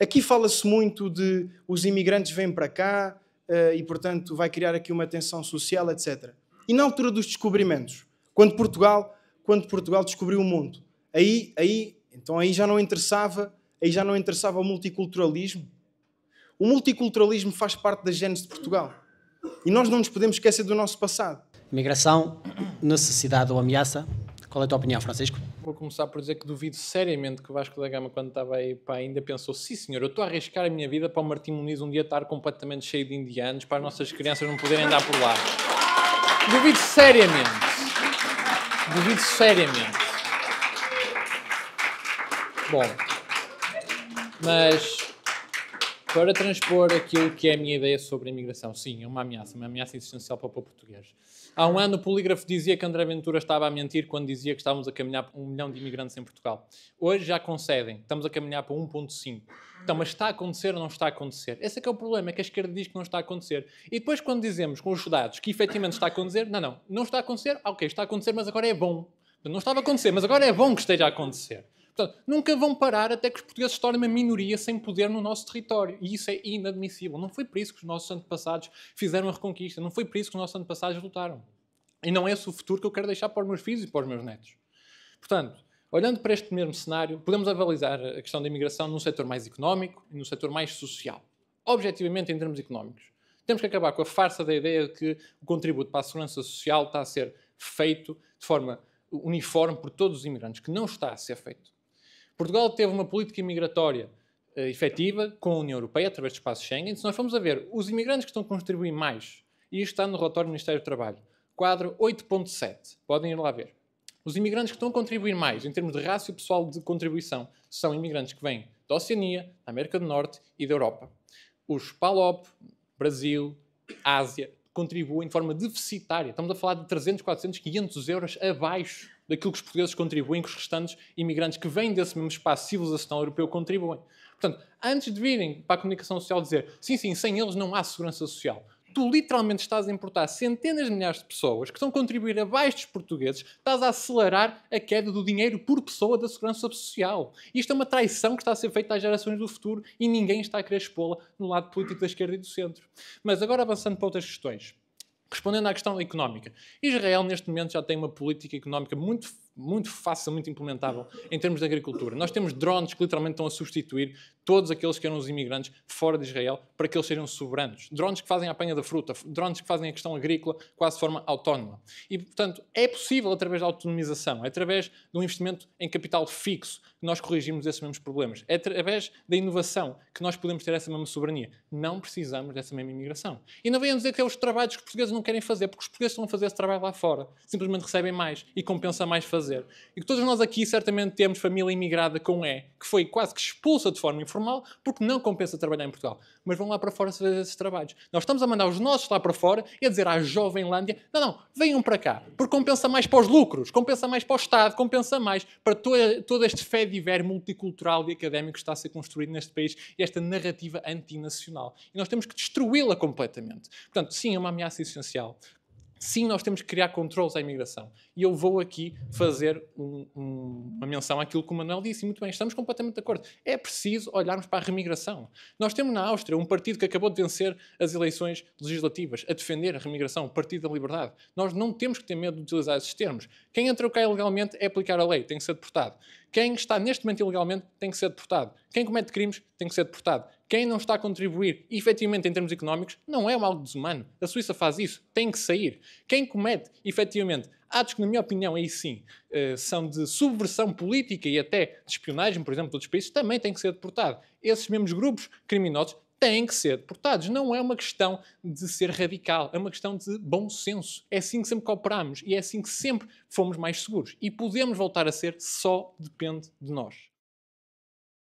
Aqui fala-se muito de os imigrantes vêm para cá eh, e, portanto, vai criar aqui uma tensão social, etc. E na altura dos descobrimentos, quando Portugal, quando Portugal descobriu o mundo, aí, aí, então aí já não interessava, aí já não interessava o multiculturalismo. O multiculturalismo faz parte da gênese de Portugal. E nós não nos podemos esquecer do nosso passado. Migração, necessidade ou ameaça, qual é a tua opinião, Francisco? Vou começar por dizer que duvido seriamente que o Vasco da Gama, quando estava aí, para, ainda pensou: sim, senhor, eu estou a arriscar a minha vida para o Martim Muniz um dia estar completamente cheio de indianos, para as nossas crianças não poderem andar por lá. Duvido seriamente. Duvido seriamente. Bom, mas para transpor aquilo que é a minha ideia sobre a imigração, sim, é uma ameaça, uma ameaça existencial para o povo português. Há um ano o Polígrafo dizia que André Ventura estava a mentir quando dizia que estávamos a caminhar para um milhão de imigrantes em Portugal. Hoje já concedem, estamos a caminhar para 1.5. Então, mas está a acontecer ou não está a acontecer? Esse é que é o problema, é que a esquerda diz que não está a acontecer. E depois quando dizemos com os dados que efetivamente está a acontecer, não, não, não está a acontecer, ah, ok, está a acontecer, mas agora é bom. Não estava a acontecer, mas agora é bom que esteja a acontecer. Portanto, nunca vão parar até que os portugueses se tornem uma minoria sem poder no nosso território. E isso é inadmissível. Não foi por isso que os nossos antepassados fizeram a reconquista. Não foi por isso que os nossos antepassados lutaram. E não é esse o futuro que eu quero deixar para os meus filhos e para os meus netos. Portanto, olhando para este mesmo cenário, podemos avalizar a questão da imigração num setor mais económico e num setor mais social. Objetivamente, em termos económicos. Temos que acabar com a farsa da ideia de que o contributo para a segurança social está a ser feito de forma uniforme por todos os imigrantes, que não está a ser feito. Portugal teve uma política imigratória uh, efetiva com a União Europeia, através do espaço Schengen. Se nós formos a ver, os imigrantes que estão a contribuir mais, e isto está no relatório do Ministério do Trabalho, quadro 8.7, podem ir lá ver. Os imigrantes que estão a contribuir mais, em termos de rácio pessoal de contribuição, são imigrantes que vêm da Oceania, da América do Norte e da Europa. Os PALOP, Brasil, Ásia, contribuem de forma deficitária. Estamos a falar de 300, 400, 500 euros abaixo daquilo que os portugueses contribuem, que os restantes imigrantes que vêm desse mesmo espaço civilização europeu contribuem. Portanto, antes de virem para a comunicação social dizer sim, sim, sem eles não há segurança social, tu literalmente estás a importar centenas de milhares de pessoas que estão a contribuir abaixo dos portugueses, estás a acelerar a queda do dinheiro por pessoa da segurança social. Isto é uma traição que está a ser feita às gerações do futuro e ninguém está a querer expô-la no lado político da esquerda e do centro. Mas agora avançando para outras questões. Respondendo à questão económica, Israel neste momento já tem uma política económica muito muito fácil, muito implementável em termos de agricultura. Nós temos drones que literalmente estão a substituir todos aqueles que eram os imigrantes fora de Israel para que eles sejam soberanos. Drones que fazem a apanha da fruta, drones que fazem a questão agrícola quase de forma autónoma. E, portanto, é possível através da autonomização, é através de um investimento em capital fixo que nós corrigimos esses mesmos problemas. É através da inovação que nós podemos ter essa mesma soberania. Não precisamos dessa mesma imigração. E não venham dizer que é os trabalhos que os portugueses não querem fazer, porque os portugueses estão a fazer esse trabalho lá fora. Simplesmente recebem mais e compensa mais fazer fazer. E que todos nós aqui certamente temos família imigrada com E, que foi quase que expulsa de forma informal porque não compensa trabalhar em Portugal. Mas vão lá para fora fazer esses trabalhos. Nós estamos a mandar os nossos lá para fora e a dizer à jovem Lândia: não, não, venham para cá, porque compensa mais para os lucros, compensa mais para o Estado, compensa mais para todo, este fé diver multicultural e académico que está a ser construído neste país e esta narrativa antinacional. E nós temos que destruí-la completamente. Portanto, sim, é uma ameaça essencial. Sim, nós temos que criar controles à imigração. E eu vou aqui fazer um, um, uma menção àquilo que o Manuel disse, muito bem, estamos completamente de acordo. É preciso olharmos para a remigração. Nós temos na Áustria um partido que acabou de vencer as eleições legislativas a defender a remigração, o Partido da Liberdade. Nós não temos que ter medo de utilizar esses termos. Quem entrou cá ilegalmente é aplicar a lei, tem que ser deportado. Quem está neste momento ilegalmente tem que ser deportado. Quem comete crimes tem que ser deportado. Quem não está a contribuir efetivamente em termos económicos não é algo desumano. A Suíça faz isso, tem que sair. Quem comete efetivamente atos que, na minha opinião, aí sim eh, são de subversão política e até de espionagem, por exemplo, de outros países, também tem que ser deportado. Esses mesmos grupos criminosos têm que ser deportados. Não é uma questão de ser radical, é uma questão de bom senso. É assim que sempre cooperamos e é assim que sempre fomos mais seguros. E podemos voltar a ser, só depende de nós.